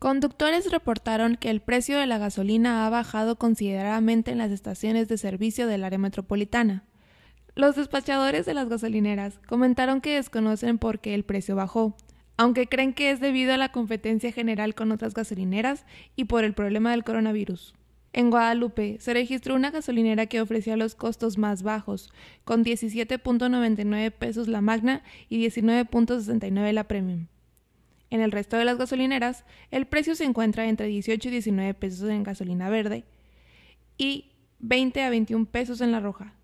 Conductores reportaron que el precio de la gasolina ha bajado considerablemente en las estaciones de servicio del área metropolitana. Los despachadores de las gasolineras comentaron que desconocen por qué el precio bajó, aunque creen que es debido a la competencia general con otras gasolineras y por el problema del coronavirus. En Guadalupe se registró una gasolinera que ofrecía los costos más bajos, con 17.99 pesos la magna y 19.69 la premium. En el resto de las gasolineras, el precio se encuentra entre 18 y 19 pesos en gasolina verde y 20 a 21 pesos en la roja.